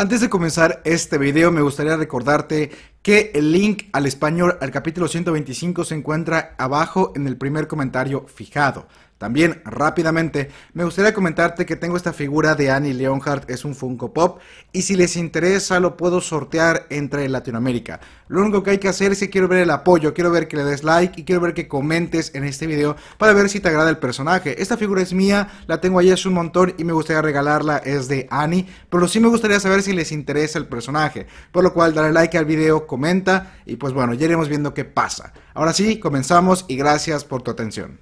Antes de comenzar este video me gustaría recordarte que el link al español al capítulo 125 se encuentra abajo en el primer comentario fijado. También, rápidamente, me gustaría comentarte que tengo esta figura de Annie Leonhardt, es un Funko Pop, y si les interesa lo puedo sortear entre Latinoamérica. Lo único que hay que hacer es que quiero ver el apoyo, quiero ver que le des like y quiero ver que comentes en este video para ver si te agrada el personaje. Esta figura es mía, la tengo ahí hace un montón y me gustaría regalarla, es de Annie, pero sí me gustaría saber si les interesa el personaje. Por lo cual, dale like al video, comenta y pues bueno, ya iremos viendo qué pasa. Ahora sí, comenzamos y gracias por tu atención.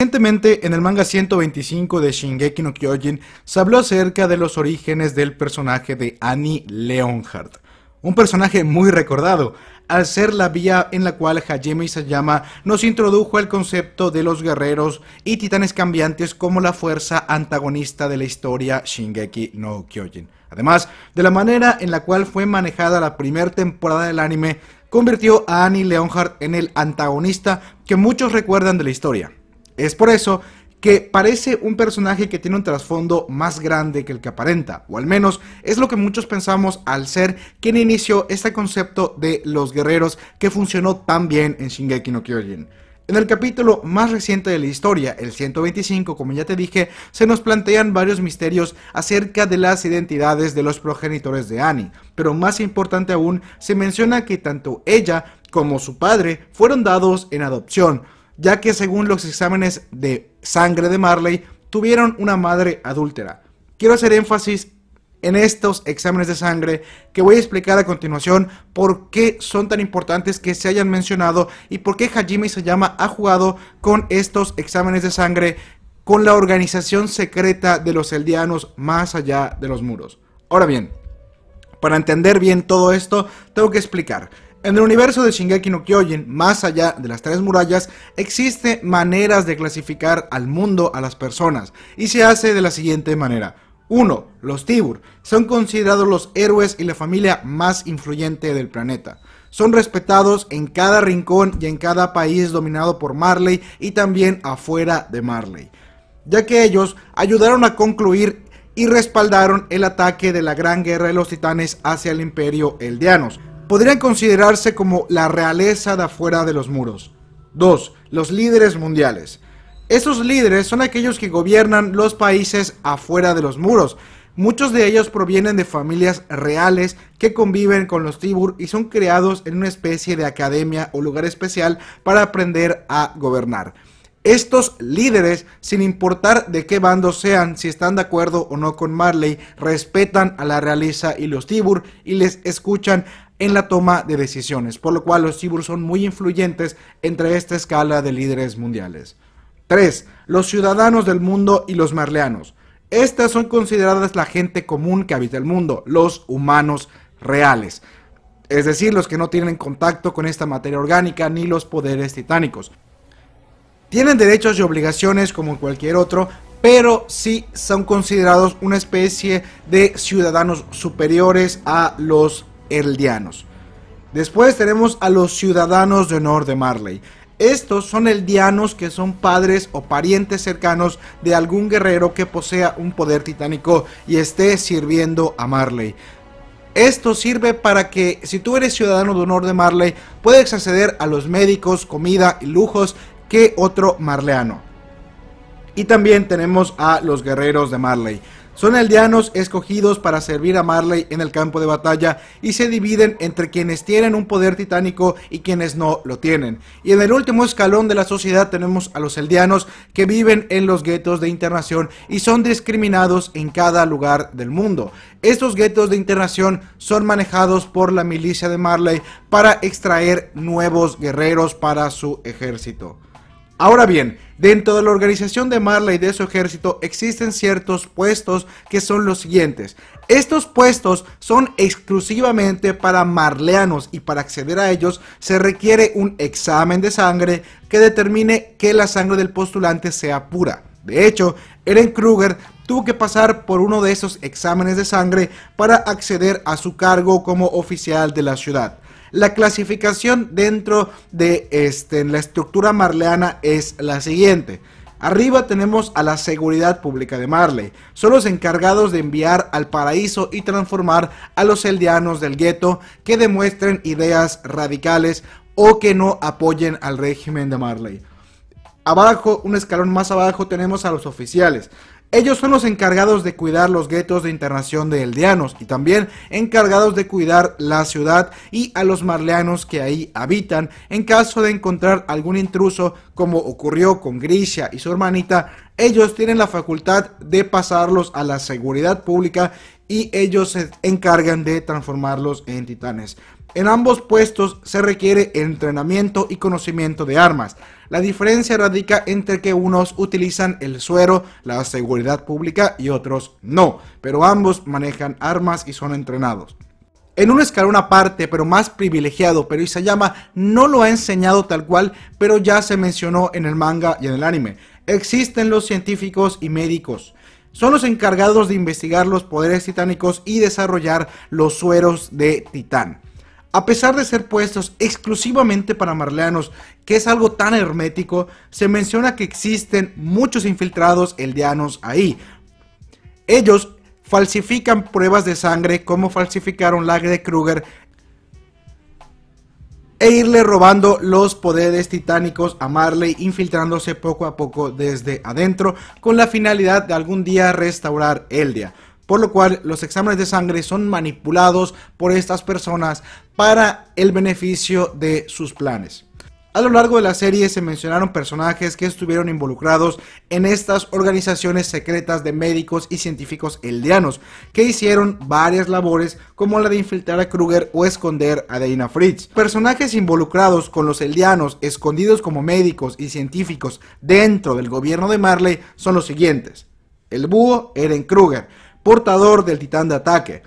Recientemente, en el manga 125 de Shingeki no Kyojin, se habló acerca de los orígenes del personaje de Annie Leonhardt. Un personaje muy recordado, al ser la vía en la cual Hajime Isayama nos introdujo el concepto de los guerreros y titanes cambiantes como la fuerza antagonista de la historia Shingeki no Kyojin. Además, de la manera en la cual fue manejada la primera temporada del anime, convirtió a Annie Leonhardt en el antagonista que muchos recuerdan de la historia. Es por eso que parece un personaje que tiene un trasfondo más grande que el que aparenta, o al menos es lo que muchos pensamos al ser quien inició este concepto de los guerreros que funcionó tan bien en Shingeki no Kyojin. En el capítulo más reciente de la historia, el 125, como ya te dije, se nos plantean varios misterios acerca de las identidades de los progenitores de Annie, pero más importante aún, se menciona que tanto ella como su padre fueron dados en adopción, ya que según los exámenes de sangre de Marley, tuvieron una madre adúltera. Quiero hacer énfasis en estos exámenes de sangre que voy a explicar a continuación por qué son tan importantes que se hayan mencionado y por qué Hajime Isayama ha jugado con estos exámenes de sangre con la organización secreta de los eldianos más allá de los muros. Ahora bien, para entender bien todo esto, tengo que explicar. En el universo de Shingeki no Kyojin, más allá de las tres murallas, existen maneras de clasificar al mundo a las personas, y se hace de la siguiente manera. 1. Los Tibur son considerados los héroes y la familia más influyente del planeta. Son respetados en cada rincón y en cada país dominado por Marley y también afuera de Marley, ya que ellos ayudaron a concluir y respaldaron el ataque de la Gran Guerra de los Titanes hacia el Imperio Eldianos podrían considerarse como la realeza de afuera de los muros. 2. Los líderes mundiales. Esos líderes son aquellos que gobiernan los países afuera de los muros. Muchos de ellos provienen de familias reales que conviven con los Tibur y son creados en una especie de academia o lugar especial para aprender a gobernar. Estos líderes, sin importar de qué bando sean, si están de acuerdo o no con Marley, respetan a la realeza y los Tibur y les escuchan en la toma de decisiones, por lo cual los Tibur son muy influyentes entre esta escala de líderes mundiales. 3. Los ciudadanos del mundo y los marleanos. Estas son consideradas la gente común que habita el mundo, los humanos reales. Es decir, los que no tienen contacto con esta materia orgánica ni los poderes titánicos. Tienen derechos y obligaciones como cualquier otro, pero sí son considerados una especie de ciudadanos superiores a los Eldianos. Después tenemos a los ciudadanos de honor de Marley. Estos son eldianos que son padres o parientes cercanos de algún guerrero que posea un poder titánico y esté sirviendo a Marley. Esto sirve para que si tú eres ciudadano de honor de Marley puedes acceder a los médicos, comida y lujos que otro marleano. Y también tenemos a los guerreros de Marley. Son aldeanos escogidos para servir a Marley en el campo de batalla y se dividen entre quienes tienen un poder titánico y quienes no lo tienen. Y en el último escalón de la sociedad tenemos a los aldeanos que viven en los guetos de internación y son discriminados en cada lugar del mundo. Estos guetos de internación son manejados por la milicia de Marley para extraer nuevos guerreros para su ejército. Ahora bien, dentro de la organización de Marley y de su ejército existen ciertos puestos que son los siguientes. Estos puestos son exclusivamente para marleanos y para acceder a ellos se requiere un examen de sangre que determine que la sangre del postulante sea pura. De hecho, Eren Kruger tuvo que pasar por uno de esos exámenes de sangre para acceder a su cargo como oficial de la ciudad. La clasificación dentro de este, la estructura marleana es la siguiente. Arriba tenemos a la seguridad pública de Marley. Son los encargados de enviar al paraíso y transformar a los eldianos del gueto que demuestren ideas radicales o que no apoyen al régimen de Marley. Abajo, un escalón más abajo, tenemos a los oficiales. Ellos son los encargados de cuidar los guetos de internación de eldianos y también encargados de cuidar la ciudad y a los marleanos que ahí habitan en caso de encontrar algún intruso como ocurrió con Grisha y su hermanita ellos tienen la facultad de pasarlos a la seguridad pública y ellos se encargan de transformarlos en titanes. En ambos puestos se requiere entrenamiento y conocimiento de armas. La diferencia radica entre que unos utilizan el suero, la seguridad pública y otros no, pero ambos manejan armas y son entrenados. En un escalón aparte, pero más privilegiado, pero Isayama no lo ha enseñado tal cual, pero ya se mencionó en el manga y en el anime. Existen los científicos y médicos son los encargados de investigar los poderes titánicos y desarrollar los sueros de titán. A pesar de ser puestos exclusivamente para marleanos, que es algo tan hermético, se menciona que existen muchos infiltrados eldianos ahí. Ellos falsifican pruebas de sangre como falsificaron la de Kruger e irle robando los poderes titánicos a Marley, infiltrándose poco a poco desde adentro con la finalidad de algún día restaurar Eldia. Por lo cual los exámenes de sangre son manipulados por estas personas para el beneficio de sus planes. A lo largo de la serie se mencionaron personajes que estuvieron involucrados en estas organizaciones secretas de médicos y científicos eldianos, que hicieron varias labores como la de infiltrar a Kruger o esconder a Dana Fritz. Personajes involucrados con los eldianos escondidos como médicos y científicos dentro del gobierno de Marley son los siguientes. El búho Eren Kruger, portador del titán de ataque.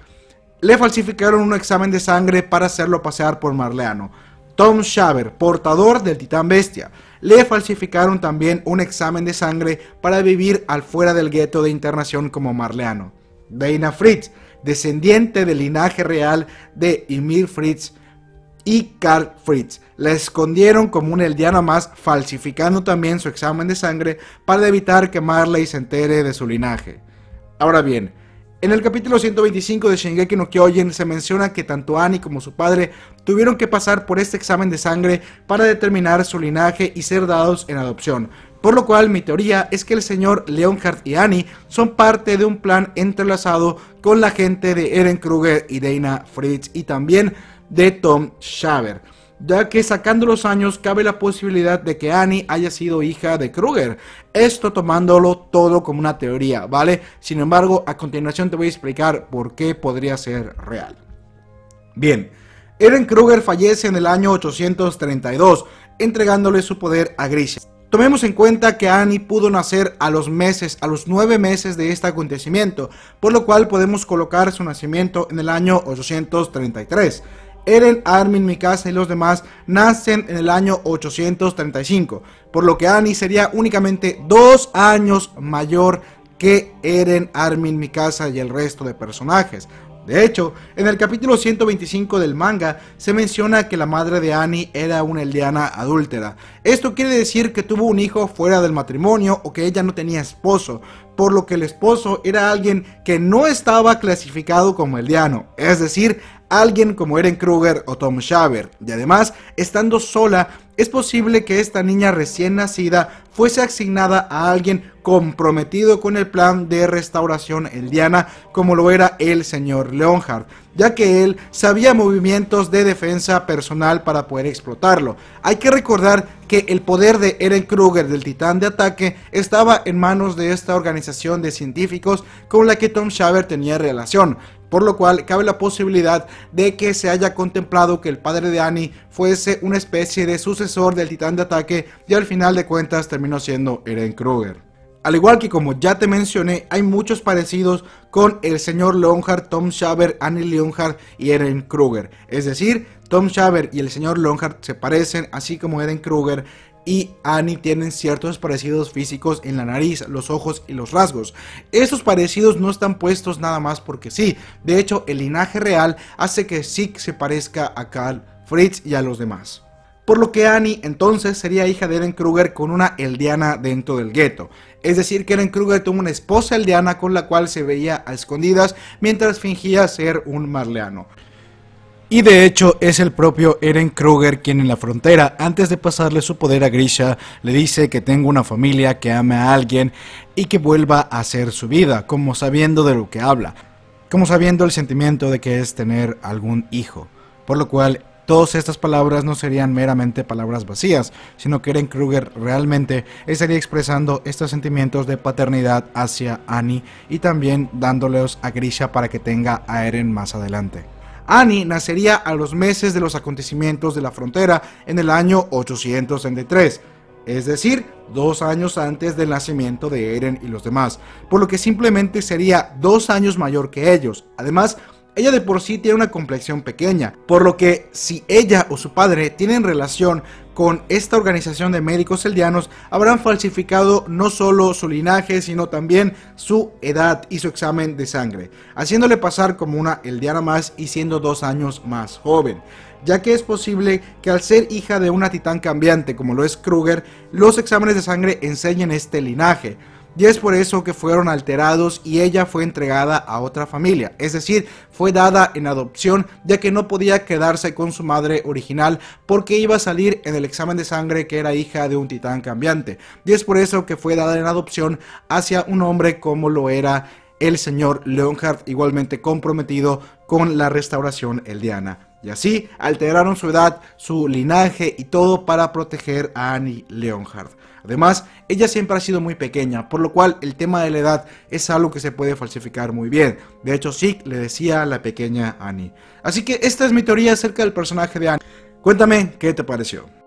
Le falsificaron un examen de sangre para hacerlo pasear por Marleano Tom Shaver, portador del titán bestia. Le falsificaron también un examen de sangre para vivir al fuera del gueto de internación como marleano. Dana Fritz, descendiente del linaje real de Emil Fritz y Carl Fritz, la escondieron como un eldiana más, falsificando también su examen de sangre para evitar que Marley se entere de su linaje. Ahora bien, en el capítulo 125 de Shingeki no Kyojin se menciona que tanto Annie como su padre tuvieron que pasar por este examen de sangre para determinar su linaje y ser dados en adopción. Por lo cual mi teoría es que el señor Leonhardt y Annie son parte de un plan entrelazado con la gente de Eren Kruger y Dana Fritz y también de Tom Shaver ya que sacando los años cabe la posibilidad de que Annie haya sido hija de Kruger. Esto tomándolo todo como una teoría, ¿vale? Sin embargo, a continuación te voy a explicar por qué podría ser real. Bien, Eren Kruger fallece en el año 832, entregándole su poder a Grisha. Tomemos en cuenta que Annie pudo nacer a los meses, a los nueve meses de este acontecimiento, por lo cual podemos colocar su nacimiento en el año 833. Eren, Armin, Mikasa y los demás nacen en el año 835, por lo que Annie sería únicamente dos años mayor que Eren, Armin, Mikasa y el resto de personajes. De hecho, en el capítulo 125 del manga se menciona que la madre de Annie era una eldiana adúltera. Esto quiere decir que tuvo un hijo fuera del matrimonio o que ella no tenía esposo, por lo que el esposo era alguien que no estaba clasificado como eldiano, es decir, alguien como Eren Kruger o Tom Shaver. Y además, estando sola, es posible que esta niña recién nacida fuese asignada a alguien comprometido con el plan de restauración eldiana como lo era el señor Leonhardt... ya que él sabía movimientos de defensa personal para poder explotarlo. Hay que recordar que el poder de Eren Kruger del titán de ataque estaba en manos de esta organización de científicos con la que Tom Shaver tenía relación, por lo cual cabe la posibilidad de que se haya contemplado que el padre de Annie fuese una especie de sucesor del titán de ataque y al final de cuentas terminó siendo Eren Kruger. Al igual que como ya te mencioné, hay muchos parecidos con el señor Longhart, Tom Shaver, Annie Leonhardt y Eren Kruger. Es decir, Tom Shaver y el señor Longhart se parecen, así como Eren Kruger, y Annie tienen ciertos parecidos físicos en la nariz, los ojos y los rasgos. Estos parecidos no están puestos nada más porque sí, de hecho el linaje real hace que Zeke se parezca a Carl Fritz y a los demás. Por lo que Annie entonces sería hija de Eren Kruger con una eldiana dentro del gueto. Es decir, que Eren Kruger tuvo una esposa eldiana con la cual se veía a escondidas mientras fingía ser un marleano. Y de hecho es el propio Eren Kruger quien en la frontera, antes de pasarle su poder a Grisha, le dice que tengo una familia, que ame a alguien y que vuelva a hacer su vida, como sabiendo de lo que habla, como sabiendo el sentimiento de que es tener algún hijo. Por lo cual todas estas palabras no serían meramente palabras vacías, sino que Eren Kruger realmente estaría expresando estos sentimientos de paternidad hacia Annie y también dándoles a Grisha para que tenga a Eren más adelante. Annie nacería a los meses de los acontecimientos de la frontera en el año 863, es decir, dos años antes del nacimiento de Eren y los demás, por lo que simplemente sería dos años mayor que ellos. Además, ella de por sí tiene una complexión pequeña, por lo que si ella o su padre tienen relación con esta organización de médicos eldianos habrán falsificado no solo su linaje, sino también su edad y su examen de sangre, haciéndole pasar como una eldiana más y siendo dos años más joven ya que es posible que al ser hija de una titán cambiante como lo es Kruger, los exámenes de sangre enseñen este linaje. Y es por eso que fueron alterados y ella fue entregada a otra familia, es decir, fue dada en adopción ya que no podía quedarse con su madre original porque iba a salir en el examen de sangre que era hija de un titán cambiante. Y es por eso que fue dada en adopción hacia un hombre como lo era el señor Leonhardt, igualmente comprometido con la restauración eldiana. Y así alteraron su edad, su linaje y todo para proteger a Annie Leonhard. Además, ella siempre ha sido muy pequeña, por lo cual el tema de la edad es algo que se puede falsificar muy bien. De hecho, Zeke le decía a la pequeña Annie. Así que esta es mi teoría acerca del personaje de Annie. Cuéntame qué te pareció.